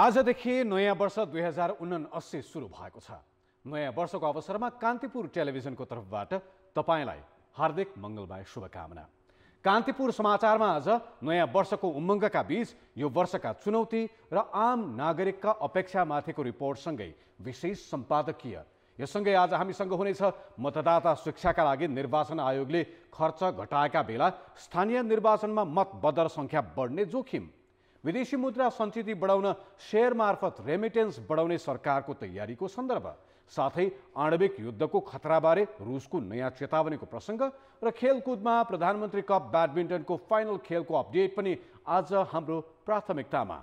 आजदेखि नयाँ वर्ष दुई हजार उना अस्सी सुरु भएको छ नयाँ वर्षको अवसरमा कान्तिपुर टेलिभिजनको तर्फबाट तपाईँलाई हार्दिक मङ्गलबार शुभकामना कान्तिपुर समाचारमा आज नयाँ वर्षको उमङ्गका बीच यो वर्षका चुनौती र आम नागरिकका अपेक्षामाथिको रिपोर्टसँगै विशेष सम्पादकीय यससँगै आज हामीसँग हुनेछ मतदाता शिक्षाका लागि निर्वाचन आयोगले खर्च घटाएका बेला स्थानीय निर्वाचनमा मतबदर सङ्ख्या बढ्ने जोखिम विदेशी मुद्रा सञ्चिति बढाउन सेयर मार्फत रेमिटेन्स बढाउने सरकारको तयारीको सन्दर्भ साथै आणविक युद्धको खतराबारे रुसको नयाँ चेतावनीको प्रसङ्ग र खेलकुदमा प्रधानमन्त्री कप ब्याडमिन्टनको फाइनल खेलको अपडेट पनि आज हाम्रो प्राथमिकतामा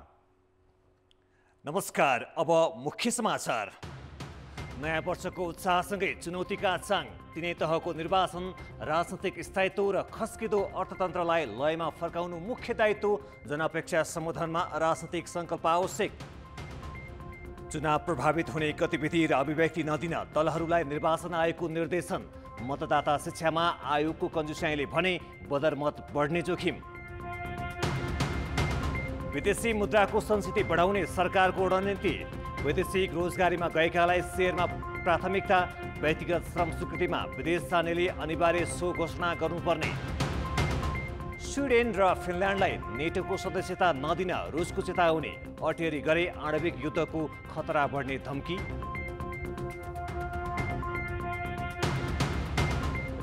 नमस्कार अब मुख्य समाचार नयाँ वर्षको उत्साहसँगै चुनौतीका चाङ तिनै तहको निर्वाचन राजनैतिक स्थायित्व र खस्किँदो अर्थतन्त्रलाई लयमा फर्काउनु मुख्य दायित्व जनअपेक्षा सम्बोधनमा राजनैतिक सङ्कल्प आवश्यक चुनाव प्रभावित हुने गतिविधि र अभिव्यक्ति नदिन दलहरूलाई निर्वाचन आयोगको निर्देशन मतदाता शिक्षामा आयोगको कन्जुस्याईले भने बदरमत बढ्ने जोखिम विदेशी मुद्राको संस्कृति बढाउने सरकारको रणनीति वैदेशिक रोजगारीमा गएकालाई सेयरमा प्राथमिकता व्यक्तिगत श्रम स्वीकृतिमा विदेश जानेले अनिवार्य सो घोषणा गर्नुपर्ने स्विडेन र फिनल्यान्डलाई नेटोको सदस्यता नदिन रुसको चेतावनी अटेरी गरे आणविक युद्धको खतरा बढ्ने धम्की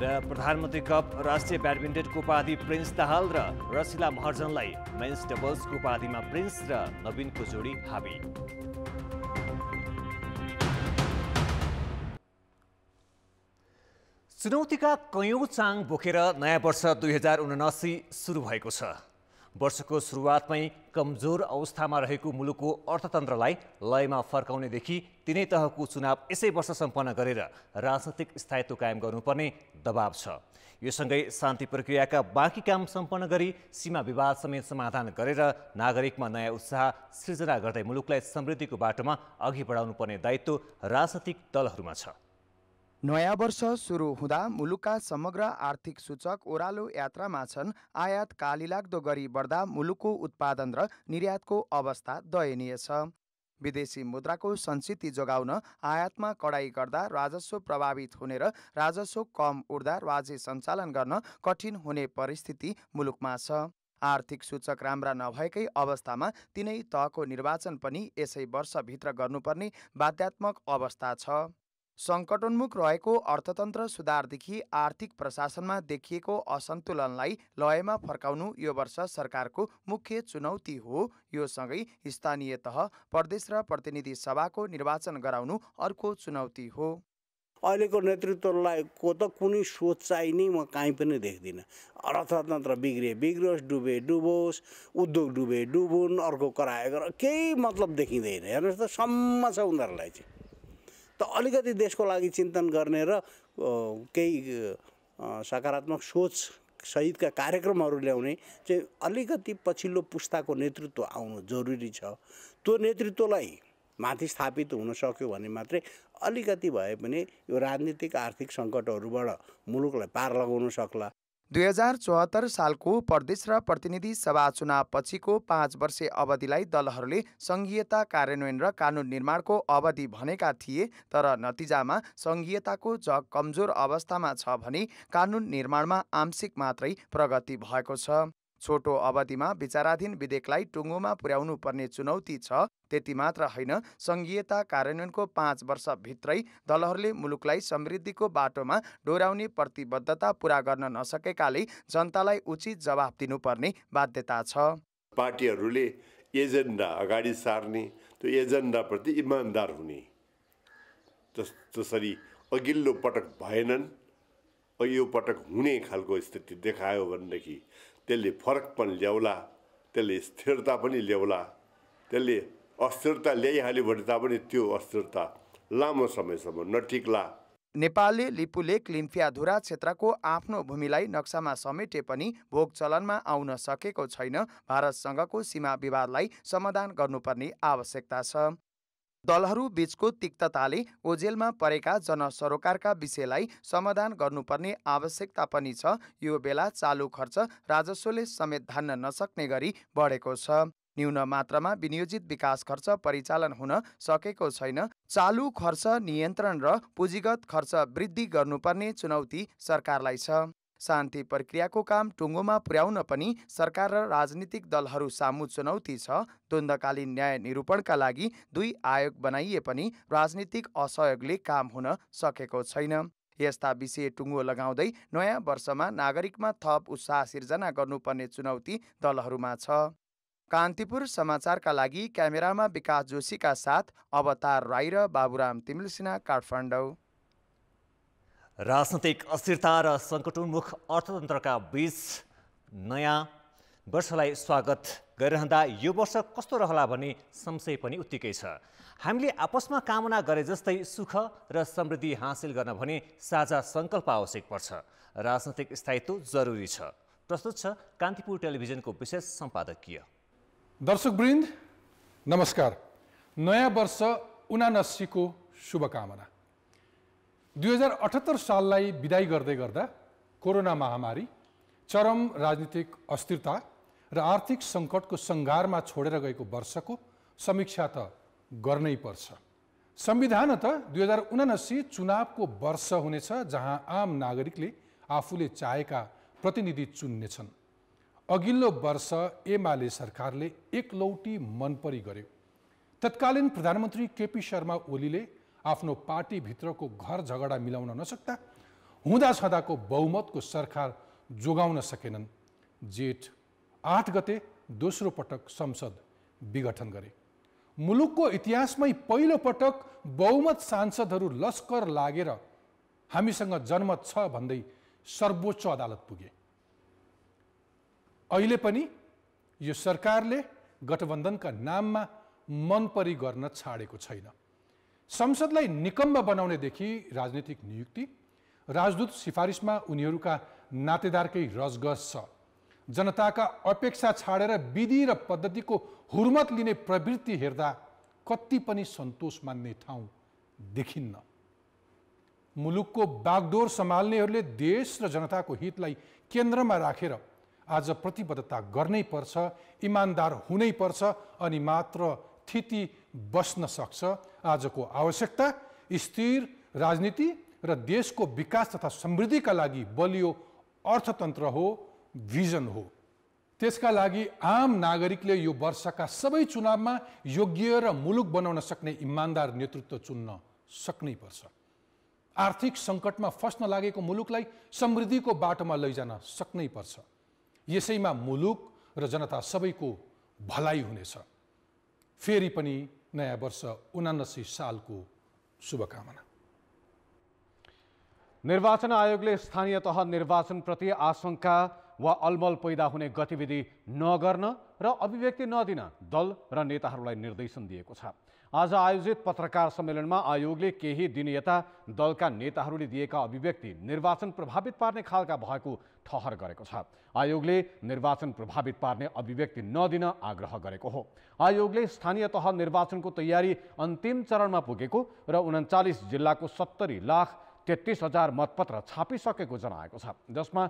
र प्रधानमन्त्री कप राष्ट्रिय ब्याडमिन्टनको उपाधि प्रिन्स दाहाल र रसिला महर्जनलाई मेन्स डबल्सको उपाधिमा प्रिन्स र नवीनको जोडी हाबी चुनौतीका कयौँ चाङ बोकेर नयाँ वर्ष दुई हजार उनासी सुरु भएको छ वर्षको सुरुवातमै कमजोर अवस्थामा रहेको मुलुकको अर्थतन्त्रलाई लयमा फर्काउनेदेखि तिनै तहको चुनाव यसै वर्ष सम्पन्न गरेर राजनैतिक स्थायित्व कायम गर्नुपर्ने दबाव छ योसँगै शान्ति प्रक्रियाका बाँकी काम सम्पन्न गरी सीमा विवाद समेत समाधान गरेर नागरिकमा नयाँ उत्साह सृजना गर्दै मुलुकलाई समृद्धिको बाटोमा अघि बढाउनुपर्ने दायित्व राजनैतिक दलहरूमा छ नयाँ वर्ष सुरु हुँदा मुलुकका समग्र आर्थिक सूचक ओह्रालो यात्रामा छन् आयात कालीलाग्दो गरी बढ्दा मुलुकको उत्पादन र निर्यातको अवस्था दयनीय छ विदेशी मुद्राको सञ्चिति जोगाउन आयातमा कडाई गर्दा राजस्व प्रभावित हुने र राजस्व कम उड्दा राज्य सञ्चालन गर्न कठिन हुने परिस्थिति मुलुकमा छ आर्थिक सूचक राम्रा नभएकै अवस्थामा तिनै तहको निर्वाचन पनि यसै वर्षभित्र गर्नुपर्ने बाध्यात्मक अवस्था छ सङ्कटोन्मुख रहेको अर्थतन्त्र सुधारदेखि आर्थिक प्रशासनमा देखिएको असन्तुलनलाई लयमा फर्काउनु यो वर्ष सरकारको मुख्य चुनौती हो यो सँगै स्थानीय तह प्रदेश र प्रतिनिधि सभाको निर्वाचन गराउनु अर्को चुनौती हो अहिलेको नेतृत्वलाई को त कुनै सोचाइ नै म काहीँ पनि देख्दिनँ अर्थतन्त्र बिग्रे बिग्रियोस् डुबे डुबोस् उद्योग डुबे डुबुन् अर्को कराए गर केही मतलब देखिँदैन हेर्नुहोस् त सम्म छ उनीहरूलाई चाहिँ त अलिकति देशको लागि चिन्तन गर्ने र केही सकारात्मक सोच सहितका कार्यक्रमहरू ल्याउने चाहिँ अलिकति पछिल्लो पुस्ताको नेतृत्व आउनु जरुरी छ त्यो नेतृत्वलाई माथि स्थापित हुन सक्यो भने मात्रै अलिकति भए पनि यो राजनीतिक आर्थिक सङ्कटहरूबाट मुलुकलाई पार लगाउन सक्ला दुई हजार चौहत्तर सालको प्रदेश र प्रतिनिधि सभा चुनावपछिको पाँच वर्षे अवधिलाई दलहरूले सङ्घीयता कार्यान्वयन र कानुन निर्माणको अवधि भनेका थिए तर नतिजामा सङ्घीयताको जग कमजोर अवस्थामा छ भने कानुन निर्माणमा आंशिक मात्रै प्रगति भएको छ छोटो अवधिमा विचाराधीन विधेयकलाई टुङ्गोमा पुर्याउनु पर्ने चुनौती छ त्यति मात्र होइन संघीयता कार्यान्वयनको पाँच वर्षभित्रै दलहरूले मुलुकलाई समृद्धिको बाटोमा डोर्याउने प्रतिबद्धता पुरा गर्न नसकेकाले जनतालाई उचित जवाब दिनुपर्ने बाध्यता छ पार्टीहरूले एजेन्डा अगाडि सार्ने त्यो एजेन्डाप्रति इमान्दार हुने जस जसरी अघिल्लो पटक भएनन् यो पटक हुने खालको स्थिति देखायो भनेदेखि त्यसले फरक पनि ल्याउला त्यसले स्थिरता पनि ल्याउला त्यसले अस्थिरता ल्याइहाल्यो भने तापनि त्यो अस्थिरता लामो समयसम्म नटिक्ला नेपालले लिपुले क्लिम्फियाधुरा क्षेत्रको आफ्नो भूमिलाई नक्सामा समेटे पनि भोग चलनमा आउन सकेको छैन भारतसँगको सीमा विवादलाई समाधान गर्नुपर्ने आवश्यकता छ दलहरू बीचको तिक्तताले ओजेलमा परेका जनसरोकारका विषयलाई समाधान गर्नुपर्ने आवश्यकता पनि छ यो बेला चालु खर्च राजस्वले समेत धान्न नसक्ने गरी बढेको छ न्यून मात्रामा विनियोजित विकास खर्च परिचालन हुन सकेको छैन चालु खर्च नियन्त्रण र पुँजीगत खर्च वृद्धि गर्नुपर्ने चुनौती सरकारलाई छ शान्ति प्रक्रियाको काम टुङ्गोमा पुर्याउन पनि सरकार र राजनीतिक दलहरू सामु चुनौती छ द्वन्द्वकालीन न्याय निरूपणका लागि दुई आयोग बनाइए पनि राजनीतिक असहयोगले काम हुन सकेको छैन यस्ता विषय टुङ्गो लगाउँदै नयाँ वर्षमा नागरिकमा थप उत्साह सिर्जना गर्नुपर्ने चुनौती दलहरूमा छ कान्तिपुर समाचारका लागि क्यामेरामा विकास जोशीका साथ अवतार राई र बाबुराम सिन्हा काठमाडौँ राजनैतिक अस्थिरता र सङ्कटोन्मुख अर्थतन्त्रका बीच नयाँ वर्षलाई स्वागत गरिरहँदा यो वर्ष कस्तो रहला भन्ने संशय पनि उत्तिकै छ हामीले आपसमा कामना गरे जस्तै सुख र समृद्धि हासिल गर्न भने साझा सङ्कल्प आवश्यक पर्छ राजनैतिक स्थायित्व जरुरी छ प्रस्तुत छ कान्तिपुर टेलिभिजनको विशेष सम्पादकीय दर्शकवृन्द नमस्कार नयाँ वर्ष उनासीको शुभकामना दुई हजार अठहत्तर साललाई विदाई गर्दै गर्दा कोरोना महामारी चरम राजनीतिक अस्थिरता र आर्थिक सङ्कटको सङ्घारमा छोडेर गएको वर्षको समीक्षा त गर्नै पर्छ संविधान त दुई हजार उनासी चुनावको वर्ष हुनेछ जहाँ आम नागरिकले आफूले चाहेका प्रतिनिधि चुन्नेछन् अघिल्लो वर्ष एमाले सरकारले एकलौटी मनपरी गर्यो तत्कालीन प्रधानमन्त्री केपी शर्मा ओलीले आफ्नो पार्टीभित्रको घर झगडा मिलाउन नसक्दा हुँदा छँदाको बहुमतको सरकार जोगाउन सकेनन् जेठ आठ गते दोस्रो पटक संसद विघटन गरे मुलुकको इतिहासमै पहिलो पटक बहुमत सांसदहरू लस्कर लागेर हामीसँग जनमत छ भन्दै सर्वोच्च अदालत पुगे अहिले पनि यो सरकारले गठबन्धनका नाममा मनपरी गर्न छाडेको छैन संसदलाई निकम्ब बनाउनेदेखि राजनीतिक नियुक्ति राजदूत सिफारिसमा उनीहरूका नातेदारकै रजगस छ जनताका अपेक्षा छाडेर विधि र पद्धतिको हुर्मत लिने प्रवृत्ति हेर्दा कति पनि सन्तोष मान्ने ठाउँ देखिन्न मुलुकको बागडोर सम्हाल्नेहरूले देश र जनताको हितलाई केन्द्रमा राखेर रा। आज प्रतिबद्धता गर्नै पर्छ इमान्दार हुनै पर्छ अनि मात्र थिति बस्न सक्छ आजको आवश्यकता स्थिर राजनीति र देशको विकास तथा समृद्धिका लागि बलियो अर्थतन्त्र हो भिजन हो त्यसका लागि आम नागरिकले यो वर्षका सबै चुनावमा योग्य र मुलुक बनाउन सक्ने इमान्दार नेतृत्व चुन्न सक्नै पर्छ आर्थिक सङ्कटमा फस्न लागेको मुलुकलाई समृद्धिको बाटोमा लैजान सक्नै पर्छ यसैमा मुलुक र जनता सबैको भलाइ हुनेछ फेरि पनि नयाँ वर्ष उनासी सालको शुभकामना निर्वाचन आयोगले स्थानीय तह निर्वाचनप्रति आशंका वा अलमल पैदा हुने गतिविधि नगर्न र अभिव्यक्ति नदिन दल र नेताहरूलाई निर्देशन दिएको छ आज आयोजित पत्रकार सम्मेलनमा आयोगले केही दिन यता दलका नेताहरूले दिएका अभिव्यक्ति निर्वाचन प्रभावित पार्ने खालका भएको ठहर गरेको छ आयोगले निर्वाचन प्रभावित पार्ने अभिव्यक्ति नदिन आग्रह गरेको हो आयोगले स्थानीय तह निर्वाचनको तयारी अन्तिम चरणमा पुगेको र उन्चालिस जिल्लाको सत्तरी लाख तेत्तिस हजार मतपत्र छापिसकेको जनाएको छ जसमा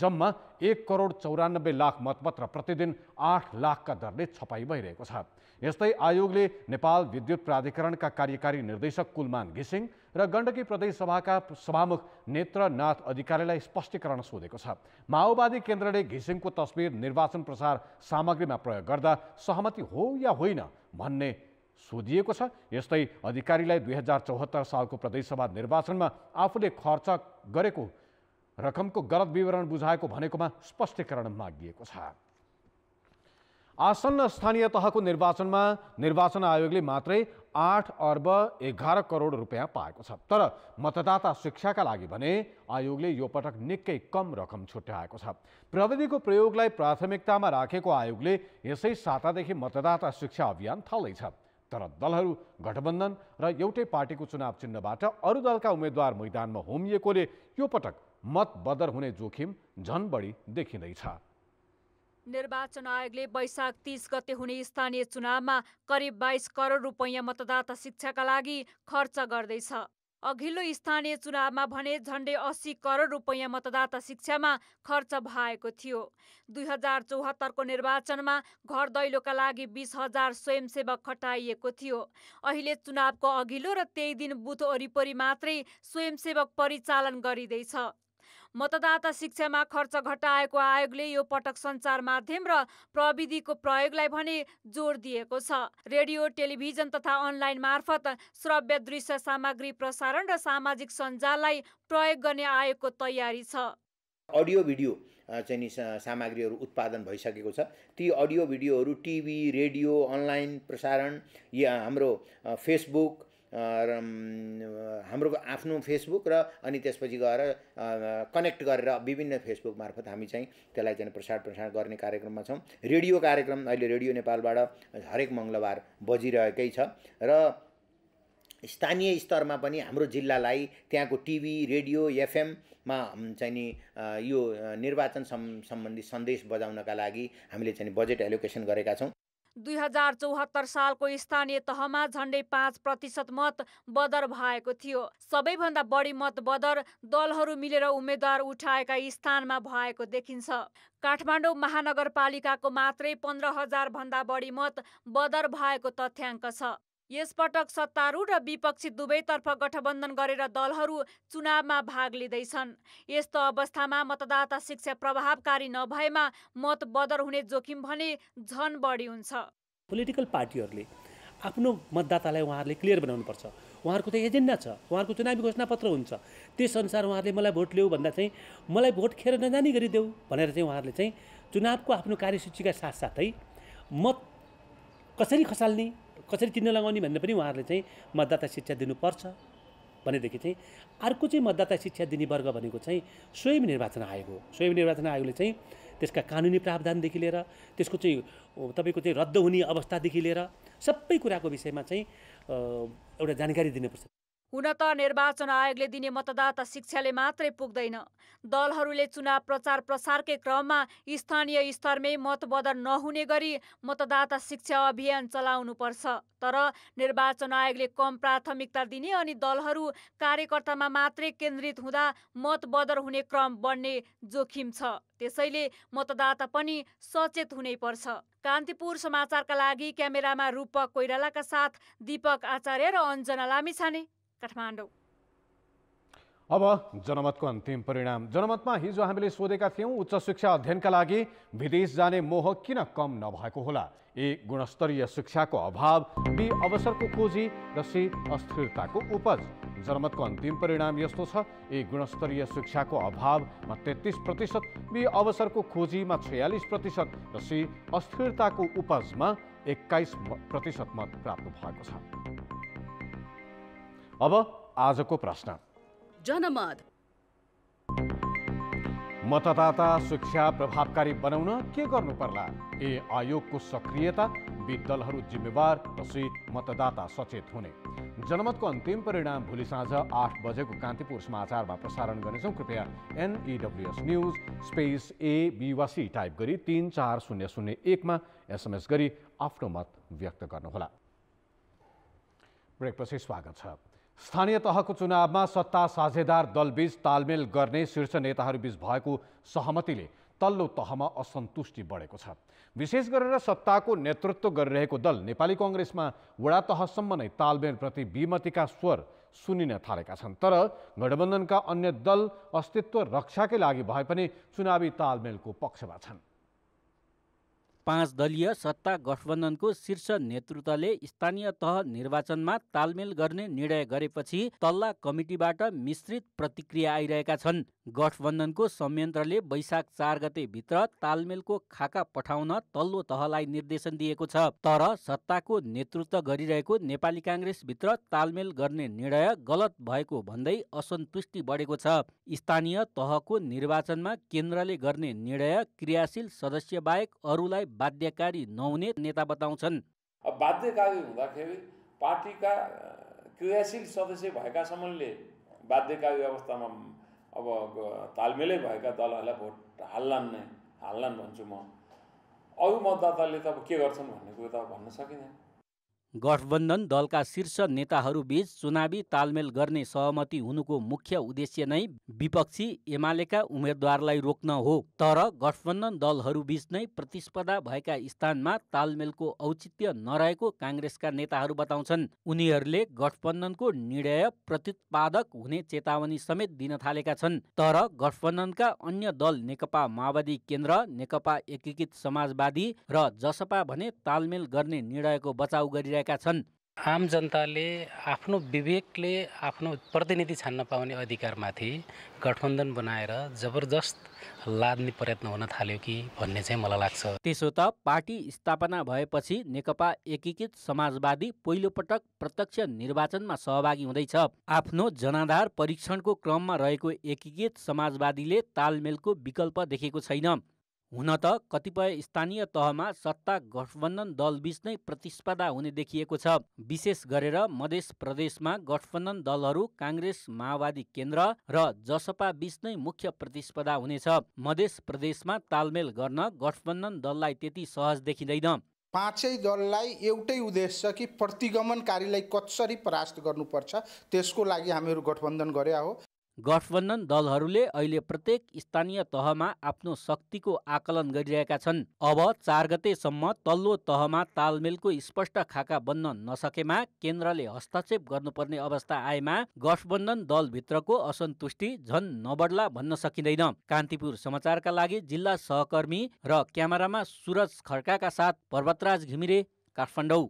जम्मा एक करोड चौरानब्बे लाख मतपत्र प्रतिदिन आठ लाखका दरले छपाई भइरहेको छ यस्तै आयोगले नेपाल विद्युत प्राधिकरणका कार्यकारी निर्देशक कुलमान घिसिङ र गण्डकी प्रदेश सभाका सभामुख नेत्रनाथ अधिकारीलाई स्पष्टीकरण सोधेको छ माओवादी केन्द्रले घिसिङको तस्विर निर्वाचन प्रसार सामग्रीमा प्रयोग गर्दा सहमति हो या होइन भन्ने सोधिएको छ यस्तै अधिकारीलाई दुई हजार चौहत्तर सालको प्रदेशसभा निर्वाचनमा आफूले खर्च गरेको रकमको गलत विवरण बुझाएको भनेकोमा स्पष्टीकरण मागिएको छ आसन्न स्थानीय तहको निर्वाचनमा निर्वाचन आयोगले मात्रै आठ अर्ब एघार करोड रुपियाँ पाएको छ तर मतदाता शिक्षाका लागि भने आयोगले यो पटक निकै कम रकम छुट्याएको छ प्रविधिको प्रयोगलाई प्राथमिकतामा राखेको आयोगले यसै सातादेखि मतदाता शिक्षा अभियान थाल्दैछ तर दलहरू गठबन्धन र एउटै पार्टीको चुनाव चिन्हबाट अरू दलका उम्मेद्वार मैदानमा होमिएकोले यो पटक मत बदर हुने जोखिम झन बढी देखिँदैछ निर्वाचन आयोगले वैशाख तिस गते हुने स्थानीय चुनावमा करिब बाइस करोड रुपैयाँ मतदाता शिक्षाका लागि खर्च गर्दैछ अघिल्लो स्थानीय चुनावमा भने झन्डै अस्सी करोड रुपैयाँ मतदाता शिक्षामा खर्च भएको थियो दुई हजार चौहत्तरको निर्वाचनमा घर दैलोका लागि बिस हजार स्वयंसेवक खटाइएको थियो अहिले चुनावको अघिल्लो र त्यही दिन बुथ वरिपरि मात्रै स्वयंसेवक परिचालन गरिँदैछ मतदाता शिक्षामा खर्च घटाएको आयोगले यो पटक सञ्चार माध्यम र प्रविधिको प्रयोगलाई भने जोड दिएको छ रेडियो टेलिभिजन तथा अनलाइन मार्फत श्रव्य दृश्य सामग्री प्रसारण र सामाजिक सञ्जाललाई प्रयोग गर्ने आयोगको तयारी छ अडियो भिडियो चाहिँ नि सामग्रीहरू उत्पादन भइसकेको छ ती अडियो भिडियोहरू टिभी रेडियो अनलाइन प्रसारण या हाम्रो फेसबुक हाम्रो आफ्नो फेसबुक र अनि त्यसपछि गएर कनेक्ट गरेर विभिन्न फेसबुक मार्फत हामी चाहिँ त्यसलाई चाहिँ प्रसार प्रसार गर्ने कार्यक्रममा छौँ रेडियो कार्यक्रम अहिले रेडियो नेपालबाट हरेक मङ्गलबार बजिरहेकै छ र स्थानीय स्तरमा पनि हाम्रो जिल्लालाई त्यहाँको टिभी रेडियो एफएममा चाहिँ नि यो निर्वाचन सम् सम्बन्धी सन्देश बजाउनका लागि हामीले चाहिँ बजेट एलोकेसन गरेका छौँ दुई हजार चौहत्तर सालको स्थानीय तहमा झन्डै पाँच प्रतिशत मत बदर भएको थियो सबैभन्दा बढी मत बदर दलहरू मिलेर उम्मेद्वार उठाएका स्थानमा भएको देखिन्छ काठमाडौँ महानगरपालिकाको मात्रै पन्ध्र हजार भन्दा बढी मत बदर भएको तथ्याङ्क छ यसपटक सत्तारूढ र विपक्षी दुवैतर्फ गठबन्धन गरेर दलहरू चुनावमा भाग लिँदैछन् यस्तो अवस्थामा मतदाता शिक्षा प्रभावकारी नभएमा मत बदर हुने जोखिम भने झन बढी हुन्छ पोलिटिकल पार्टीहरूले आफ्नो मतदातालाई उहाँहरूले क्लियर बनाउनुपर्छ उहाँहरूको त एजेन्डा छ उहाँहरूको चुनावी घोषणापत्र हुन्छ त्यसअनुसार उहाँहरूले मलाई भोट ल्याऊ भन्दा चाहिँ मलाई भोट खेर नजाने गरिदेऊ भनेर चाहिँ उहाँहरूले चाहिँ चुनावको आफ्नो कार्यसूचीका साथसाथै मत कसरी खसाल्ने कसरी चिन्ह लगाउने भन्ने पनि उहाँहरूले चाहिँ मतदाता शिक्षा दिनुपर्छ भनेदेखि चाहिँ अर्को चाहिँ मतदाता शिक्षा दिने वर्ग भनेको चाहिँ स्वयं निर्वाचन आयोग हो स्वयं निर्वाचन आयोगले चाहिँ त्यसका कानुनी प्रावधानदेखि लिएर त्यसको चाहिँ तपाईँको चाहिँ रद्द हुने अवस्थादेखि लिएर सबै कुराको विषयमा चाहिँ एउटा जानकारी दिनुपर्छ हुन त निर्वाचन आयोगले दिने मतदाता शिक्षाले मात्रै पुग्दैन दलहरूले चुनाव प्रचार प्रसारकै क्रममा स्थानीय स्तरमै मतबदर नहुने गरी मतदाता शिक्षा अभियान चलाउनुपर्छ तर निर्वाचन आयोगले कम प्राथमिकता दिने अनि दलहरू कार्यकर्तामा मात्रै केन्द्रित हुँदा मतबदर हुने क्रम बढ्ने जोखिम छ त्यसैले मतदाता पनि सचेत हुनैपर्छ कान्तिपुर समाचारका लागि क्यामेरामा रूपक कोइरालाका साथ दीपक आचार्य र अञ्जना लामिछाने काठमाडौँ अब जनमतको अन्तिम परिणाम जनमतमा हिजो हामीले सोधेका थियौँ उच्च शिक्षा अध्ययनका लागि विदेश जाने मोह किन कम नभएको होला ए गुणस्तरीय शिक्षाको अभाव बी अवसरको खोजी र सी अस्थिरताको उपज जनमतको अन्तिम परिणाम यस्तो छ ए गुणस्तरीय शिक्षाको अभावमा तेत्तिस प्रतिशत बी अवसरको खोजीमा छयालिस प्रतिशत र सी अस्थिरताको उपजमा एक्काइस प्रतिशत मत प्राप्त भएको छ अब आजको प्रश्न जनमत मतदाता शिक्षा प्रभावकारी बनाउन के गर्नु पर्ला ए आयोगको सक्रियता बी दलहरू जिम्मेवार र मतदाता सचेत हुने जनमतको अन्तिम परिणाम भोलि साँझ आठ बजेको कान्तिपुर समाचारमा प्रसारण गर्नेछौँ कृपया एनइडब्ल्युएस न्युज स्पेस बिवासी टाइप गरी तिन चार शून्य शून्य एकमा एसएमएस गरी आफ्नो मत व्यक्त गर्नुहोला ब्रेकपछि स्वागत छ स्थानीय तहको चुनावमा सत्ता साझेदार दलबीच तालमेल गर्ने शीर्ष नेताहरूबीच भएको सहमतिले तल्लो तहमा असन्तुष्टि बढेको छ विशेष गरेर सत्ताको नेतृत्व गरिरहेको दल नेपाली कङ्ग्रेसमा वडा तहसम्म नै तालमेलप्रति विमतिका स्वर सुनिन थालेका छन् तर गठबन्धनका अन्य दल अस्तित्व रक्षाकै लागि भए पनि चुनावी तालमेलको पक्षमा छन् पाँच दलीय सत्ता गठबन्धनको शीर्ष नेतृत्वले स्थानीय तह निर्वाचनमा तालमेल गर्ने निर्णय गरेपछि तल्ला कमिटीबाट मिश्रित प्रतिक्रिया आइरहेका छन् गठबन्धनको संयन्त्रले वैशाख चार गते भित्र तालमेलको खाका पठाउन तल्लो तहलाई निर्देशन दिएको छ तर सत्ताको नेतृत्व गरिरहेको नेपाली काङ्ग्रेसभित्र तालमेल गर्ने निर्णय गलत भएको भन्दै असन्तुष्टि बढेको छ स्थानीय तहको निर्वाचनमा केन्द्रले गर्ने निर्णय क्रियाशील सदस्य बाहेक अरूलाई बाध्यकारी नहुने नेता बताउँछन् अब बाध्यकारी हुँदाखेरि पार्टीका क्रियाशील सदस्य भएकासम्मले बाध्यकारी अवस्थामा अब तालमेलै भएका दलहरूलाई भोट हाल्लान् नै हाल्लान् भन्छु म अरू मतदाताले त अब के गर्छन् भन्ने कुरो त भन्न सकिँदैन गठबन्धन दलका शीर्ष नेताहरूबीच चुनावी तालमेल गर्ने सहमति हुनुको मुख्य उद्देश्य नै विपक्षी एमालेका उम्मेद्वारलाई रोक्न हो तर गठबन्धन दलहरूबीच नै प्रतिस्पर्धा भएका स्थानमा तालमेलको औचित्य नरहेको काङ्ग्रेसका नेताहरू बताउँछन् उनीहरूले गठबन्धनको निर्णय प्रत्युत्पादक हुने चेतावनी समेत दिन थालेका छन् तर गठबन्धनका अन्य दल नेकपा माओवादी केन्द्र नेकपा एकीकृत समाजवादी र जसपा भने तालमेल गर्ने निर्णयको बचाउ गरिरहेका छन् आम जनताले आफ्नो विवेकले आफ्नो प्रतिनिधि छान्न पाउने अधिकारमाथि गठबन्धन बनाएर जबरजस्त लाद्ने प्रयत्न हुन थाल्यो कि भन्ने चाहिँ मलाई लाग्छ त्यसो त पार्टी स्थापना भएपछि नेकपा एकीकृत समाजवादी पहिलोपटक प्रत्यक्ष निर्वाचनमा सहभागी हुँदैछ आफ्नो जनाधार परीक्षणको क्रममा रहेको एकीकृत समाजवादीले तालमेलको विकल्प देखेको छैन हुन त कतिपय स्थानीय तहमा सत्ता गठबन्धन दलबीच नै प्रतिस्पर्धा हुने देखिएको छ विशेष गरेर मधेस प्रदेशमा गठबन्धन दलहरू काङ्ग्रेस माओवादी केन्द्र र जसपा बीच नै मुख्य प्रतिस्पर्धा हुनेछ मधेस प्रदेशमा तालमेल गर्न गठबन्धन दललाई त्यति सहज देखिँदैन पाँचै दललाई एउटै उद्देश्य कि प्रतिगमनकारीलाई कसरी परास्त गर्नुपर्छ त्यसको लागि हामीहरू गठबन्धन गरे हो गठबन्धन दलहरूले अहिले प्रत्येक स्थानीय तहमा आफ्नो शक्तिको आकलन गरिरहेका छन् अब चार गतेसम्म तल्लो तहमा तालमेलको स्पष्ट खाका बन्न नसकेमा केन्द्रले हस्तक्षेप गर्नुपर्ने अवस्था आएमा गठबन्धन दलभित्रको असन्तुष्टि झन् नबढ्ला भन्न सकिँदैन कान्तिपुर समाचारका लागि जिल्ला सहकर्मी र क्यामेरामा सुरज खड्काका साथ पर्वतराज घिमिरे काठमाडौँ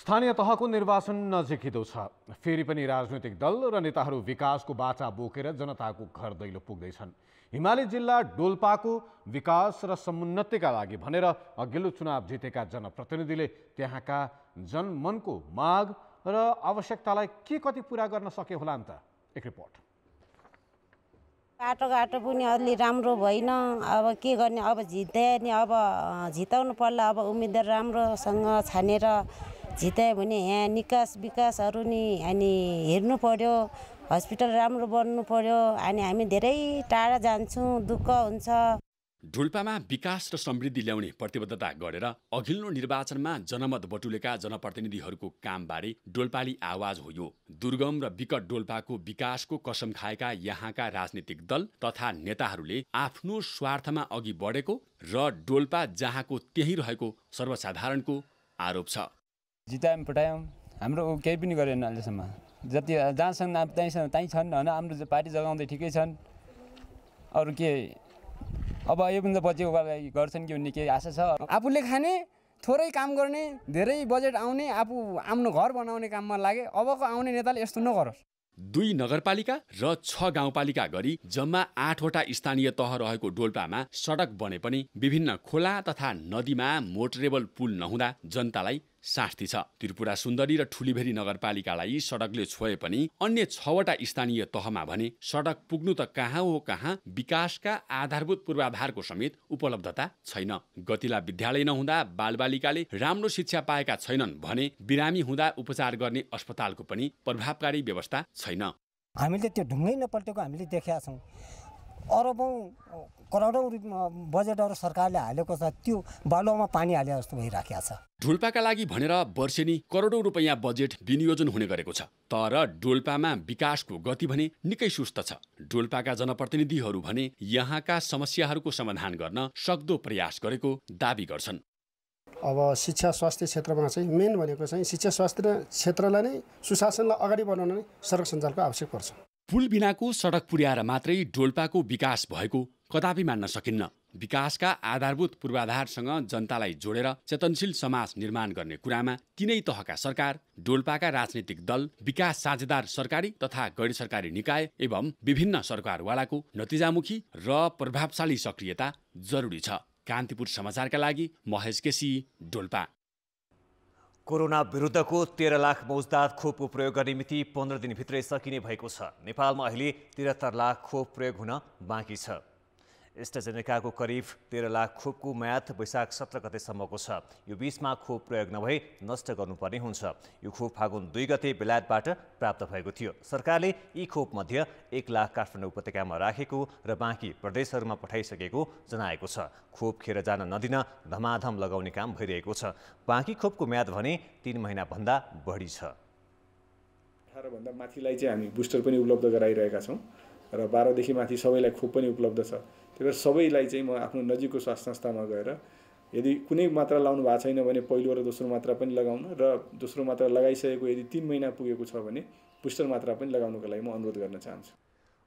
स्थानीय तहको निर्वाचन नजिकिँदो छ फेरि पनि राजनैतिक दल र नेताहरू विकासको बाचा बोकेर जनताको घर दैलो पुग्दैछन् हिमाली जिल्ला डोल्पाको विकास र समुन्नतिका लागि भनेर अघिल्लो चुनाव जितेका जनप्रतिनिधिले त्यहाँका जनमनको माग र आवश्यकतालाई के कति पुरा गर्न सके होला नि त एक रिपोर्ट बाटोघाटो पनि अलि राम्रो भएन अब के गर्ने अब जित्दै नि अब जिताउनु पर्ला अब उम्मेदवार राम्रोसँग छानेर जितायो भने यहाँ निकास विकासहरू नि अनि हेर्नु पऱ्यो हस्पिटल राम्रो बन्नु पर्यो अनि हामी धेरै टाढा जान्छौँ दुःख हुन्छ डुल्पामा विकास र समृद्धि ल्याउने प्रतिबद्धता गरेर अघिल्लो निर्वाचनमा जनमत बटुलेका जनप्रतिनिधिहरूको कामबारे डोल्पाली आवाज हो यो दुर्गम र विकट डोल्पाको विकासको कसम खाएका यहाँका राजनीतिक दल तथा नेताहरूले आफ्नो स्वार्थमा अघि बढेको र डोल्पा जहाँको त्यहीँ रहेको सर्वसाधारणको आरोप छ जितायौँ पठायौँ हाम्रो केही पनि गरेन अहिलेसम्म जति जहाँसँग त्यहीँसँग त्यहीँ छन् होइन हाम्रो पार्टी जगाउँदै ठिकै छन् अरू के अब योभन्दा पछि लागि गर्छन् कि भन्ने केही आशा छ आफूले खाने थोरै काम गर्ने धेरै बजेट आउने आफू आफ्नो घर बनाउने काममा लागे अबको आउने नेताले यस्तो नगरोस् दुई नगरपालिका र छ गाउँपालिका गरी जम्मा आठवटा स्थानीय तह रहेको डोल्पामा सडक बने पनि विभिन्न खोला तथा नदीमा मोटरेबल पुल नहुँदा जनतालाई साठी छ त्रिपुरा सुन्दरी र ठुलीभेरी नगरपालिकालाई सडकले छोए पनि अन्य छवटा स्थानीय तहमा भने सडक पुग्नु त कहाँ हो कहाँ विकासका आधारभूत पूर्वाधारको समेत उपलब्धता छैन गतिला विद्यालय नहुँदा बालबालिकाले राम्रो शिक्षा पाएका छैनन् भने बिरामी हुँदा उपचार गर्ने अस्पतालको पनि प्रभावकारी व्यवस्था छैन हामीले त्यो ढुङ्गै नपल्टेको हामीले देखेका छौँ अरबौँ करोडौँ बजेटहरू सरकारले हालेको छ त्यो बालुवामा पानी हाले जस्तो भइराखेको छ ढुल्पाका लागि भनेर वर्षेनी करोडौँ रुपियाँ बजेट विनियोजन हुने गरेको छ तर डोल्पामा विकासको गति भने निकै सुस्त छ डोल्पाका जनप्रतिनिधिहरू भने यहाँका समस्याहरूको समाधान गर्न सक्दो प्रयास गरेको दावी गर्छन् अब शिक्षा स्वास्थ्य क्षेत्रमा चाहिँ मेन भनेको चाहिँ शिक्षा स्वास्थ्य क्षेत्रलाई नै सुशासनलाई अगाडि बढाउन नै सडक सञ्जालको आवश्यक पर्छ पुल बिनाको सडक पुर्याएर मात्रै डोल्पाको विकास भएको कदापि मान्न सकिन्न विकासका आधारभूत पूर्वाधारसँग जनतालाई जोडेर चेतनशील समाज निर्माण गर्ने कुरामा तिनै तहका सरकार डोल्पाका राजनीतिक दल विकास साझेदार सरकारी तथा गैर सरकारी निकाय एवं विभिन्न सरकारवालाको नतिजामुखी र प्रभावशाली सक्रियता जरुरी छ कान्तिपुर समाचारका लागि महेश केसी डोल्पा कोरोना विरुद्धको तेह्र लाख मौजदात खोप प्रयोग गर्ने मिति पन्ध्र दिनभित्रै सकिने भएको छ नेपालमा अहिले त्रिहत्तर लाख खोप प्रयोग हुन बाँकी छ एस्टाजेनेकाको करिब तेह्र लाख खोपको म्याद वैशाख सत्र गतेसम्मको छ यो बिचमा खोप प्रयोग नभई नष्ट गर्नुपर्ने हुन्छ यो खोप फागुन दुई गते बेलायतबाट प्राप्त भएको थियो सरकारले यी खोप मध्य एक लाख काठमाडौँ उपत्यकामा राखेको र बाँकी प्रदेशहरूमा पठाइसकेको जनाएको छ खोप खेर जान नदिन धमाधम लगाउने काम भइरहेको छ बाँकी खोपको म्याद भने तिन महिनाभन्दा बढी छ अठारभन्दा माथिलाई चाहिँ हामी बुस्टर पनि उपलब्ध गराइरहेका छौँ र बाह्रदेखि माथि सबैलाई खोप पनि उपलब्ध छ त्यही भएर सबैलाई चाहिँ म आफ्नो नजिकको स्वास्थ्य संस्थामा गएर यदि कुनै मात्रा लाउनु भएको छैन भने पहिलो र दोस्रो मात्रा पनि लगाउनु र दोस्रो मात्रा लगाइसकेको यदि तिन महिना पुगेको छ भने बुस्टर मात्रा पनि लगाउनुको लागि म अनुरोध गर्न चाहन्छु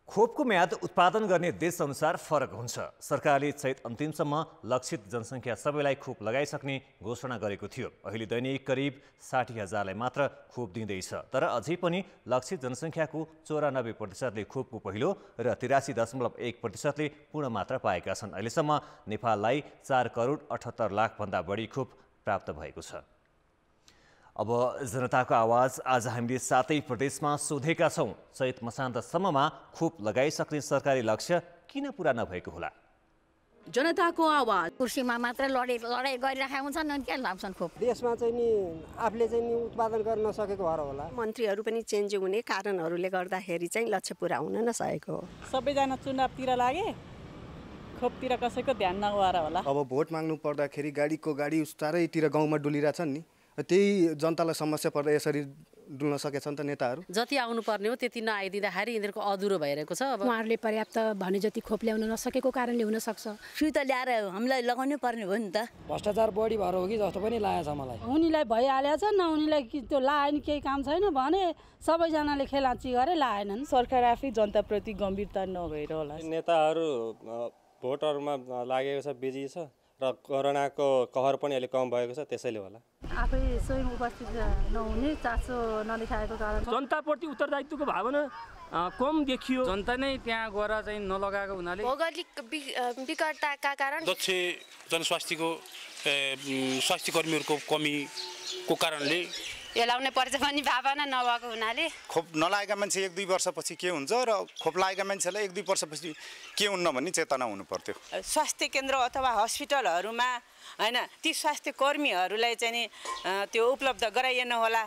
खोपको म्याद उत्पादन गर्ने देशअनुसार फरक हुन्छ सरकारले चैत अन्तिमसम्म लक्षित जनसङ्ख्या सबैलाई खोप लगाइसक्ने घोषणा गरेको थियो अहिले दैनिक करिब साठी हजारलाई मात्र खोप दिँदैछ तर अझै पनि लक्षित जनसङ्ख्याको चौरानब्बे प्रतिशतले खोपको पहिलो र तिरासी दशमलव एक प्रतिशतले पूर्ण मात्रा पाएका छन् अहिलेसम्म नेपाललाई चार करोड अठहत्तर लाखभन्दा बढी खोप प्राप्त भएको छ अब जनताको आवाज आज हामीले सातै प्रदेशमा सोधेका छौँ चैत मसान्तसम्ममा खोप लगाइसक्ने सरकारी लक्ष्य किन पुरा नभएको होला जनताको आवाज कुर्सीमा मात्र लडे लडाइँ गरिरहेका हुन्छन् अनि क्या लाउँछन् खोप देशमा चाहिँ नि आफूले चाहिँ नि उत्पादन गर्न नसकेको भएर होला मन्त्रीहरू पनि चेन्ज हुने कारणहरूले गर्दाखेरि चाहिँ लक्ष्य पुरा हुन नसकेको हो सबैजना चुनावतिर लागे खोपतिर कसैको ध्यान नगएर होला अब भोट माग्नु पर्दाखेरि गाडीको गाडी उस्तारैतिर गाउँमा डुलिरहेछन् नि त्यही जनतालाई समस्या पर्दा यसरी डुल्न सकेछन् त नेताहरू जति आउनुपर्ने हो त्यति नआइदिँदाखेरि यिनीहरूको अधुरो भइरहेको छ उहाँहरूले पर्याप्त भने जति खोप ल्याउन नसकेको कारणले हुनसक्छ सुई त ल्याएर हामीलाई लगाउनै पर्ने हो नि त भ्रष्टाचार बढी भएर हो कि जस्तो पनि लागेको छ मलाई उनीलाई भइहाले छ न उनीलाई त्यो लाएन केही काम छैन भने सबैजनाले खेलाची गरे लाएनन् सरकार आफै जनताप्रति गम्भीरता नभएर होला नेताहरू भोटहरूमा लागेको छ बिजी छ र कोरोनाको कहर पनि अलिक कम भएको छ त्यसैले होला आफै स्वयं उपस्थित नहुने चासो नदेखाएको कारण जनताप्रति उत्तरदायित्वको भावना कम देखियो जनता नै त्यहाँ गएर चाहिँ नलगाएको हुनाले भौगोलिक विकटताका कारण दक्ष जनस्वास्थ्यको स्वास्थ्य कर्मीहरूको कमीको कारणले लाउने पर्छ भन्ने भावना नभएको हुनाले खोप नलागेका मान्छे एक दुई वर्षपछि के हुन्छ र खोप लागेका मान्छेलाई एक दुई वर्षपछि के हुन्न भन्ने चेतना हुनु पर्थ्यो स्वास्थ्य केन्द्र अथवा हस्पिटलहरूमा होइन ती स्वास्थ्य कर्मीहरूलाई चाहिँ त्यो उपलब्ध गराइएन होला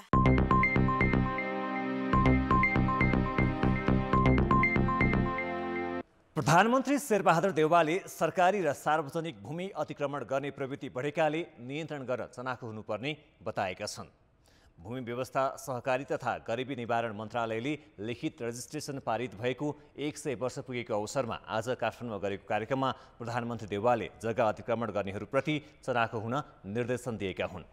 प्रधानमन्त्री शेरबहादुर देवालले सरकारी र सार्वजनिक भूमि अतिक्रमण गर्ने प्रवृत्ति बढेकाले नियन्त्रण गर्न चनाखो हुनुपर्ने बताएका छन् भूमि व्यवस्था सहकारी तथा गरिबी निवारण मन्त्रालयले लिखित रजिस्ट्रेसन पारित भएको एक सय वर्ष पुगेको अवसरमा आज काठमाडौँमा गरेको कार्यक्रममा प्रधानमन्त्री देवालले जग्गा अतिक्रमण गर्नेहरूप्रति चनाखो हुन निर्देशन दिएका हुन्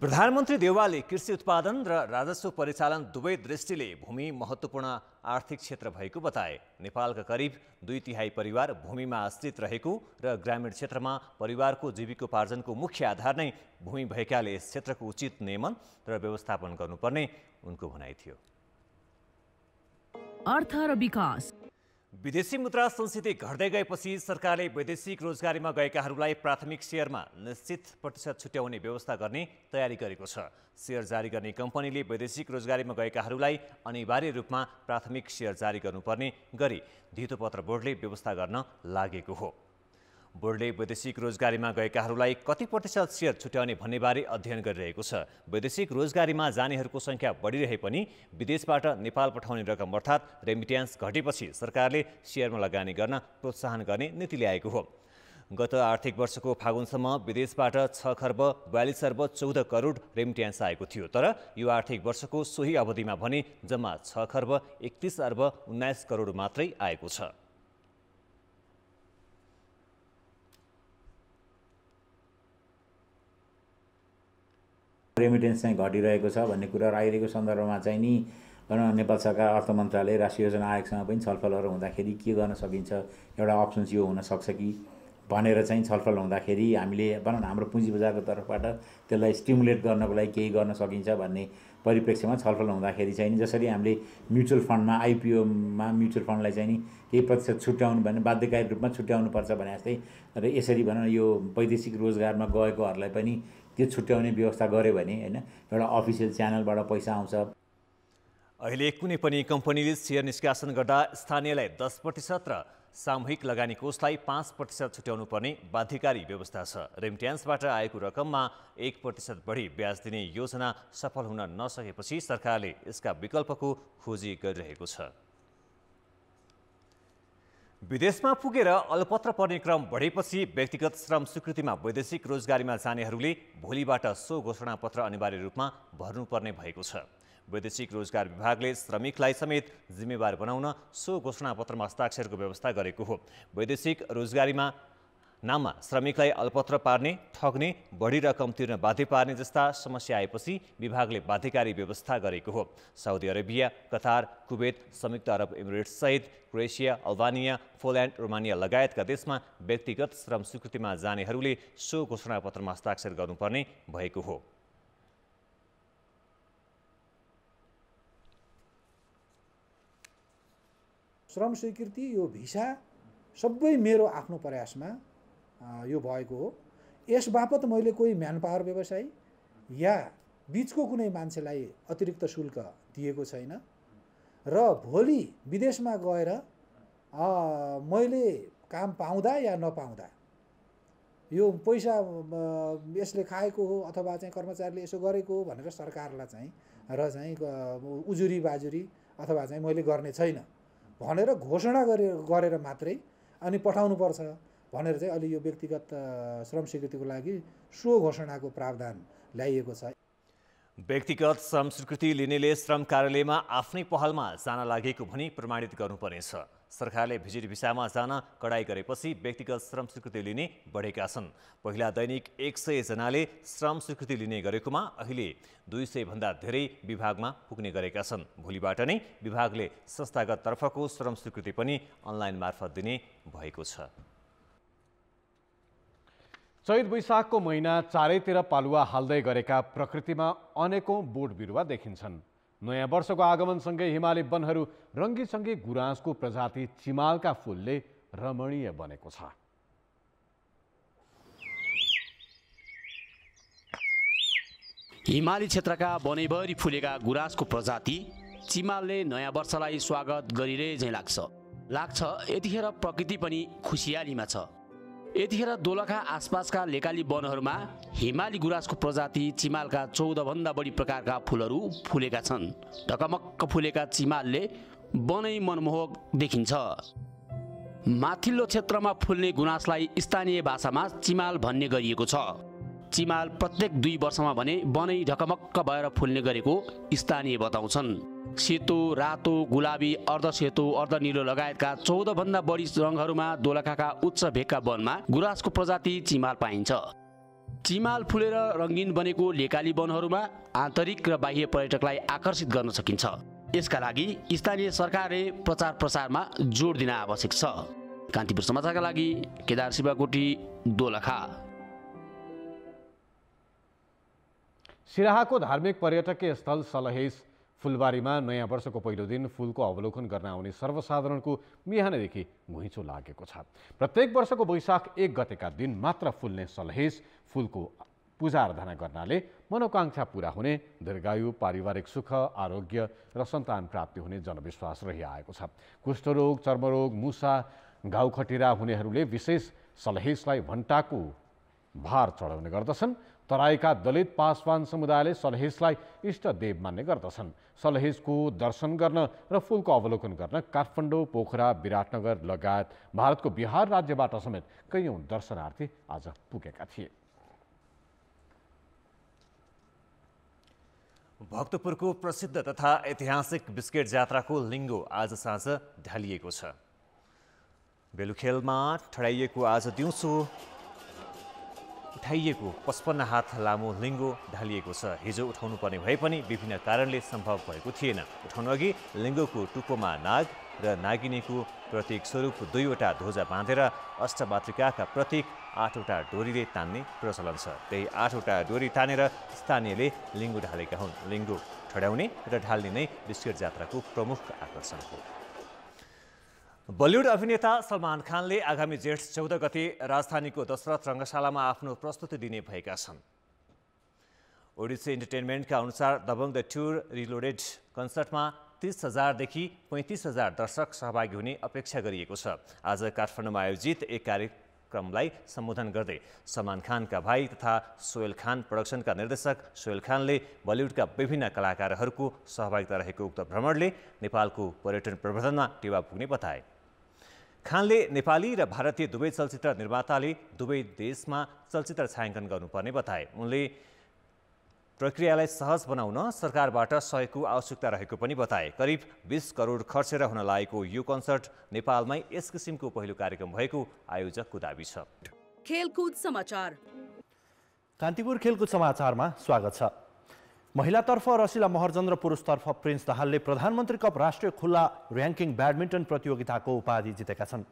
प्रधानमन्त्री देवालले कृषि उत्पादन र राजस्व परिचालन दुवै दृष्टिले भूमि महत्त्वपूर्ण आर्थिक क्षेत्र भएको बताए नेपालका करिब दुई तिहाई परिवार भूमिमा आश्रित रहेको र ग्रामीण क्षेत्रमा परिवारको जीविकोपार्जनको मुख्य आधार नै भूमि भएकाले यस क्षेत्रको उचित नियमन र व्यवस्थापन गर्नुपर्ने उनको भनाइ थियो अर्थ र विकास विदेशी मुद्रा संस्थिति घट्दै गएपछि सरकारले वैदेशिक रोजगारीमा गएकाहरूलाई प्राथमिक सेयरमा निश्चित प्रतिशत छुट्याउने व्यवस्था गर्ने तयारी गरेको छ सेयर जारी गर्ने कम्पनीले वैदेशिक रोजगारीमा गएकाहरूलाई अनिवार्य रूपमा प्राथमिक सेयर जारी गर्नुपर्ने गरी धितोपत्र बोर्डले व्यवस्था गर्न लागेको हो बोर्डले वैदेशिक रोजगारीमा गएकाहरूलाई कति प्रतिशत सेयर छुट्याउने भन्नेबारे अध्ययन गरिरहेको छ वैदेशिक रोजगारीमा जानेहरूको सङ्ख्या बढिरहे पनि विदेशबाट नेपाल पठाउने रकम अर्थात् रेमिट्यान्स घटेपछि सरकारले सेयरमा लगानी गर्न प्रोत्साहन गर्ने नीति ल्याएको हो गत आर्थिक वर्षको फागुनसम्म विदेशबाट छ खर्ब बयालिस अर्ब चौध करोड रेमिट्यान्स आएको थियो तर यो आर्थिक वर्षको सोही अवधिमा भने जम्मा छ खर्ब एकतिस अर्ब उन्नाइस करोड मात्रै आएको छ रेमिटेन्स चाहिँ घटिरहेको छ भन्ने कुराहरू आइरहेको सन्दर्भमा चाहिँ नि भनौँ नेपाल सरकार अर्थ मन्त्रालय राष्ट्रिय योजना आयोगसँग पनि छलफलहरू हुँदाखेरि के गर्न सकिन्छ एउटा अप्सन्स यो हुनसक्छ कि भनेर चाहिँ छलफल हुँदाखेरि हामीले भनौँ न हाम्रो पुँजी बजारको तर्फबाट त्यसलाई स्टिमुलेट गर्नको लागि केही गर्न सकिन्छ भन्ने परिप्रेक्ष्यमा छलफल हुँदाखेरि चाहिँ नि जसरी हामीले म्युचुअल फन्डमा आइपिओमा म्युचुअल फन्डलाई चाहिँ नि केही प्रतिशत छुट्याउनु भने बाध्यकारी रूपमा छुट्याउनुपर्छ भने जस्तै र यसरी भनौँ यो वैदेशिक रोजगारमा गएकोहरूलाई पनि त्यो छुट्याउने व्यवस्था गऱ्यो भने होइन एउटा अफिसियल च्यानलबाट पैसा आउँछ अहिले कुनै पनि कम्पनीले सेयर निष्कासन गर्दा स्थानीयलाई दस प्रतिशत र सामूहिक लगानी कोषलाई पाँच प्रतिशत छुट्याउनु पर्ने बाध्यकारी व्यवस्था छ रेमिट्यान्सबाट आएको रकममा एक प्रतिशत बढी ब्याज दिने योजना सफल हुन नसकेपछि सरकारले यसका विकल्पको खोजी गरिरहेको छ विदेशमा पुगेर अलपत्र पर्ने क्रम बढेपछि व्यक्तिगत श्रम स्वीकृतिमा वैदेशिक रोजगारीमा जानेहरूले भोलिबाट सो घोषणा पत्र अनिवार्य रूपमा भर्नुपर्ने भएको छ वैदेशिक रोजगार विभागले श्रमिकलाई समेत जिम्मेवार बनाउन सो घोषणापत्रमा हस्ताक्षरको व्यवस्था गरेको हो वैदेशिक रोजगारीमा नाममा श्रमिकलाई अल्पत्र पार्ने ठग्ने बढी रकम तिर्न बाध्य पार्ने जस्ता समस्या आएपछि विभागले बाध्यकारी व्यवस्था गरेको हो साउदी अरेबिया कतार कुवेत संयुक्त अरब इमिरेट्स सहित क्रोएसिया अल्बानिया पोल्यान्ड रोमानिया लगायतका देशमा व्यक्तिगत श्रम स्वीकृतिमा जानेहरूले सो घोषणापत्रमा हस्ताक्षर गर्नुपर्ने भएको हो श्रम स्वीकृति यो भिसा सबै मेरो आफ्नो प्रयासमा यो भएको हो यस बापत मैले कोही म्यान पावर व्यवसायी या बिचको कुनै मान्छेलाई अतिरिक्त शुल्क दिएको छैन र भोलि विदेशमा गएर मैले काम पाउँदा या नपाउँदा यो पैसा यसले खाएको हो अथवा चाहिँ कर्मचारीले यसो गरेको हो भनेर सरकारलाई चाहिँ र चाहिँ उजुरी बाजुरी अथवा चाहिँ मैले गर्ने छैन भनेर घोषणा गरेर गरेर मात्रै अनि पठाउनुपर्छ भनेर चाहिँ अहिले यो व्यक्तिगत श्रम स्वीकृतिको लागि सो घोषणाको प्रावधान ल्याइएको छ व्यक्तिगत श्रम स्वीकृति लिनेले श्रम कार्यालयमा आफ्नै पहलमा जान लागेको भनी प्रमाणित गर्नुपर्नेछ सरकारले भिजिट भिसामा जान कडाई गरेपछि व्यक्तिगत श्रम स्वीकृति लिने बढेका छन् पहिला दैनिक एक सयजनाले श्रम स्वीकृति लिने गरेकोमा अहिले दुई सयभन्दा धेरै विभागमा पुग्ने गरेका छन् भोलिबाट नै विभागले संस्थागत तर्फको श्रम स्वीकृति पनि अनलाइन मार्फत दिने भएको छ चैत वैशाखको महिना चारैतिर पालुवा हाल्दै गरेका प्रकृतिमा अनेकौँ बोट बिरुवा देखिन्छन् नयाँ वर्षको आगमनसँगै हिमाली वनहरू रङ्गीसँगै गुराँसको प्रजाति चिमालका फुलले रमणीय बनेको छ हिमाली क्षेत्रका वनैभरि फुलेका गुराँसको प्रजाति चिमालले नयाँ वर्षलाई स्वागत गरिरहे झैँ लाग्छ लाग्छ यतिखेर प्रकृति पनि खुसियालीमा छ यतिखेर दोलखा आसपासका लेकाली वनहरूमा हिमाली गुराँसको प्रजाति चिमालका चौधभन्दा बढी प्रकारका फुलहरू फुलेका छन् ढकमक्क फुलेका चिमालले वनै मनमोहक देखिन्छ माथिल्लो क्षेत्रमा फुल्ने गुनासलाई स्थानीय भाषामा चिमाल भन्ने गरिएको छ चिमाल प्रत्येक दुई वर्षमा भने वनै ढकमक्क भएर फुल्ने गरेको स्थानीय बताउँछन् सेतो रातो गुलाबी अर्ध सेतो अर्ध निलो लगायतका चौधभन्दा बढी रङहरूमा दोलखाका उच्च भेगका वनमा गुराँसको प्रजाति चिमाल पाइन्छ चिमाल फुलेर रङ्गिन बनेको लेकाली वनहरूमा आन्तरिक र बाह्य पर्यटकलाई आकर्षित गर्न सकिन्छ यसका लागि स्थानीय सरकारले प्रचार प्रसारमा जोड दिन आवश्यक छ कान्तिपुर समाचारका लागि केदार शिवाकोटी दोलखा सिराहाको धार्मिक पर्यटकीय स्थल सलहेस फुलबारीमा नयाँ वर्षको पहिलो दिन फुलको अवलोकन गर्न आउने सर्वसाधारणको बिहानदेखि घुइँचो लागेको छ प्रत्येक वर्षको वैशाख एक गतेका दिन मात्र फुल्ने सलहेस फुलको पूजा आराधना गर्नाले मनोकाङ्क्षा पुरा हुने दीर्घायु पारिवारिक सुख आरोग्य र सन्तान प्राप्ति हुने जनविश्वास रहिआएको छ कुष्ठरोग चर्मरोग मुसा घाउ खटिरा हुनेहरूले विशेष सलहेसलाई भन्टाको भार चढाउने गर्दछन् तराईका दलित पासवान समुदायले सलहेसलाई इष्टदेव मान्ने गर्दछन् सलहेसको दर्शन गर्न र फुलको अवलोकन गर्न काठमाडौँ पोखरा विराटनगर लगायत भारतको बिहार राज्यबाट समेत कैयौँ दर्शनार्थी आज पुगेका थिए भक्तपुरको प्रसिद्ध तथा ऐतिहासिक बिस्केट जात्राको लिङ्गो आज साँझ ढालिएको छ बेलुखेलमा ठडाइएको आज दिउँसो उठाइएको पचपन्न हात लामो लिङ्गो ढालिएको छ हिजो उठाउनु पर्ने भए पनि विभिन्न कारणले सम्भव भएको थिएन अघि लिङ्गोको टुप्पोमा नाग र नागिनीको प्रतीक स्वरूप दुईवटा ध्वजा बाँधेर अष्टमातृकाका प्रतीक आठवटा डोरीले तान्ने प्रचलन छ त्यही आठवटा डोरी तानेर स्थानीयले लिङ्गो ढालेका हुन् लिङ्गो ठड्याउने र ढाल्ने नै बिस्केट जात्राको प्रमुख आकर्षण हो बलिउड अभिनेता सलमान खानले आगामी जेठ चौध गते राजधानीको दशरथ रङ्गशालामा आफ्नो प्रस्तुति दिने भएका छन् ओडिसी इन्टरटेनमेन्टका अनुसार दबङ द टुर रिलोडेड कन्सर्टमा तिस हजारदेखि पैँतिस हजार दर्शक सहभागी हुने अपेक्षा गरिएको छ आज काठमाडौँमा आयोजित एक कार्यक्रमलाई सम्बोधन गर्दै सलमान खानका भाइ तथा सोहेल खान प्रडक्सनका निर्देशक सोहेल खानले बलिउडका विभिन्न कलाकारहरूको सहभागिता रहेको उक्त भ्रमणले नेपालको पर्यटन प्रवर्धनमा टेवा पुग्ने बताए खानले नेपाली र भारतीय दुवै चलचित्र निर्माताले दुवै देशमा चलचित्र छायाङ्कन गर्नुपर्ने बताए उनले प्रक्रियालाई सहज बनाउन सरकारबाट सहयोगको आवश्यकता रहेको पनि बताए करिब बिस करोड खर्चेर हुन लागेको यो कन्सर्ट नेपालमै यस किसिमको पहिलो कार्यक्रम भएको आयोजकको दावी छ खेलकुद समाचार कान्तिपुर खेलकुद समाचारमा स्वागत छ महिलातर्फ रसिला महर्जन र पुरुषतर्फ प्रिन्स दाहालले प्रधानमन्त्री कप राष्ट्रिय खुल्ला ऱ्याङ्किङ ब्याडमिन्टन प्रतियोगिताको उपाधि जितेका छन्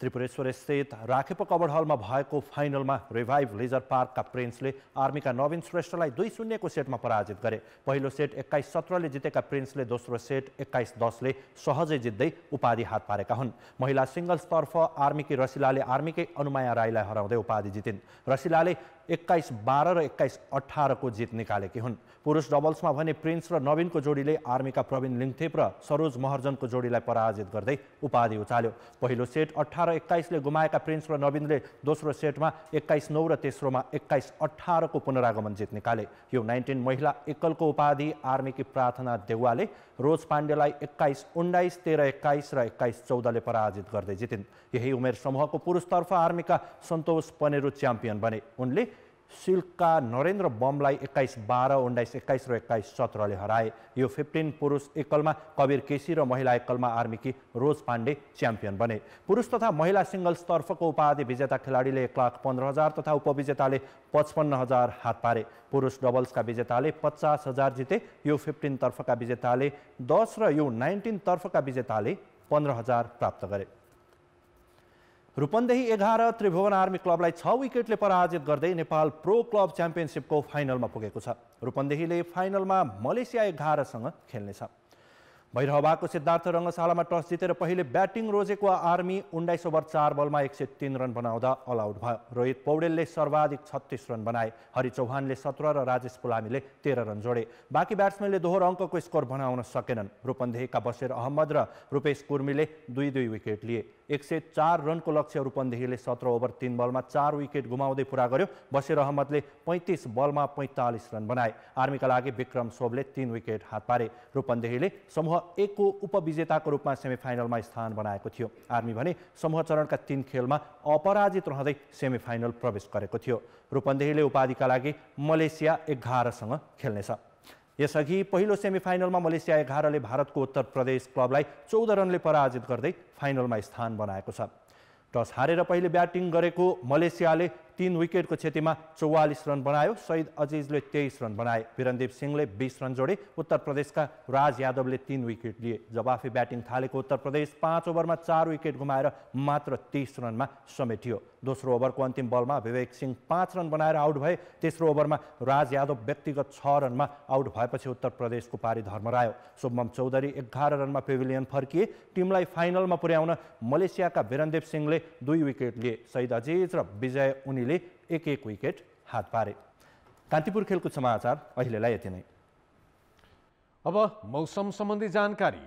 त्रिपुरेश्वर स्थित राखेप कवर हलमा भएको फाइनलमा रिभाइभ लेजर पार्कका प्रिन्सले आर्मीका नवीन श्रेष्ठलाई दुई शून्यको सेटमा पराजित गरे पहिलो सेट एक्काइस सत्रले जितेका प्रिन्सले दोस्रो सेट एक्काइस दसले सहजै जित्दै उपाधि हात पारेका हुन् महिला सिङ्गल्सतर्फ आर्मीकी रसिलाले आर्मीकै अनुमाया राईलाई हराउँदै उपाधि जितिन् रसिलाले एक्काइस बाह्र र एक्काइस अठारको जित निकालेकी हुन् पुरुष डबल्समा भने प्रिन्स र नवीनको जोडीले आर्मीका प्रवीण लिङथेप र सरोज महर्जनको जोडीलाई पराजित गर्दै उपाधि उचाल्यो पहिलो सेट अठार एक्काइसले गुमाएका प्रिन्स र नवीनले दोस्रो सेटमा एक्काइस नौ र तेस्रोमा एक्काइस अठारको पुनरागमन जित निकाले यो नाइन्टिन महिला एकलको उपाधि आर्मीकी प्रार्थना देउवाले रोज पाण्डेलाई एक्काइस उन्नाइस तेह्र एक्काइस र एक्काइस चौधले पराजित गर्दै जितिन् यही उमेर समूहको पुरुषतर्फ आर्मीका सन्तोष पनेरु च्याम्पियन बने उनले सिल्कका नरेन्द्र बमलाई एक्काइस बाह्र उन्नाइस एक्काइस र एक्काइस सत्रले हराए यो फिफ्टिन पुरुष एकलमा कवीर केसी र महिला एकलमा आर्मीकी रोज पाण्डे च्याम्पियन बने पुरुष तथा महिला सिङ्गल्सतर्फको उपाधि विजेता खेलाडीले एक लाख पन्ध्र हजार तथा उपविजेताले पचपन्न हजार हात पारे पुरुष डबल्सका विजेताले पचास हजार जिते यो तर्फका विजेताले दस र यो तर्फका विजेताले पन्ध्र हजार प्राप्त गरे रूपन्देही एघार त्रिभुवन आर्मी क्लबलाई छ विकेटले पराजित गर्दै नेपाल प्रो क्लब च्याम्पियनसिपको फाइनलमा पुगेको छ रूपन्देहीले फाइनलमा मलेसिया एघारसँग खेल्नेछ भैरहबाको सिद्धार्थ रङ्गशालामा टस जितेर पहिले ब्याटिङ रोजेको आर्मी उन्नाइस ओभर चार बलमा एक सय तिन रन बनाउँदा अलआउट भयो रोहित पौडेलले सर्वाधिक छत्तिस रन बनाए हरि चौहानले सत्र र राजेश पुलामीले तेह्र रन जोडे बाँकी ब्याट्सम्यानले दोहोर अङ्कको स्कोर बनाउन सकेनन् रूपन्देहीका बसेर अहमद र रूपेश कुर्मीले दुई दुई विकेट लिए एक सय चार रनको लक्ष्य रूपन्देहीले सत्र ओभर तिन बलमा चार विकेट गुमाउँदै पुरा गर्यो बसेर अहमदले पैँतिस बलमा पैँतालिस रन बनाए आर्मीका लागि विक्रम सोभले तीन विकेट हात पारे रूपन्देहीले समूह एकको उपविजेताको रूपमा सेमिफाइनलमा स्थान बनाएको थियो आर्मी भने समूह चरणका तीन खेलमा अपराजित रहँदै सेमिफाइनल प्रवेश गरेको थियो रूपन्देहीले उपाधिका लागि मलेसिया एघारसँग खेल्नेछ यसअघि पहिलो सेमिफाइनलमा मलेसिया एघारले भारतको उत्तर प्रदेश क्लबलाई चौध रनले पराजित गर्दै फाइनलमा स्थान बनाएको छ टस हारेर पहिले ब्याटिङ गरेको मलेसियाले तिन विकेटको क्षतिमा चौवालिस रन बनायो सहिद अजिजले तेइस रन बनाए बिरनदीप सिंहले बिस रन जोडे उत्तर प्रदेशका राज यादवले तिन विकेट लिए जवाफी ब्याटिङ थालेको उत्तर प्रदेश पाँच ओभरमा चार विकेट गुमाएर मात्र तिस रनमा समेटियो दोस्रो ओभरको अन्तिम बलमा विवेक सिंह पाँच रन बनाएर आउट भए तेस्रो ओभरमा राज यादव व्यक्तिगत छ रनमा आउट भएपछि उत्तर प्रदेशको पारी धर्मरायो शुभम चौधरी एघार रनमा पेभिलियन फर्किए टिमलाई फाइनलमा पुर्याउन मलेसियाका विरनदेव सिंहले दुई विकेट लिए सहिद अजिज र विजय उनीले एक एक विकेट हात पारे कान्तिपुर खेलकुद समाचार अहिलेलाई यति नै अब मौसम सम्बन्धी जानकारी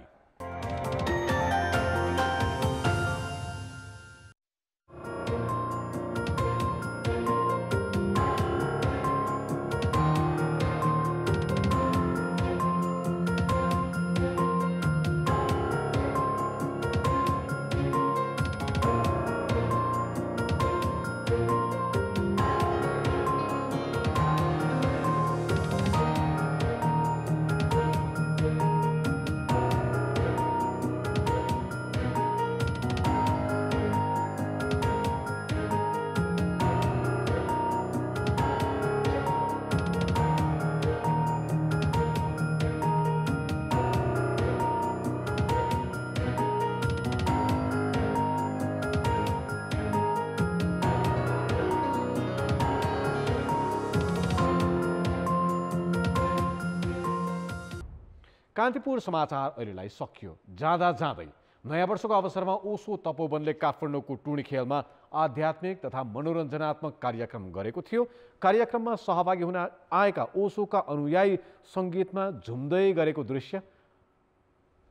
कान्तिपुर समाचार अहिलेलाई सकियो जाँदा जाँदै नयाँ वर्षको अवसरमा ओसो तपोवनले काठमाडौँको टुणी खेलमा आध्यात्मिक तथा मनोरञ्जनात्मक कार्यक्रम गरेको थियो कार्यक्रममा सहभागी हुन आएका ओसोका अनुयायी सङ्गीतमा झुम्दै गरेको दृश्य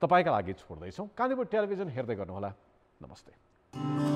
तपाईँका लागि छोड्दैछौँ कान्तिपुर टेलिभिजन हेर्दै गर्नुहोला नमस्ते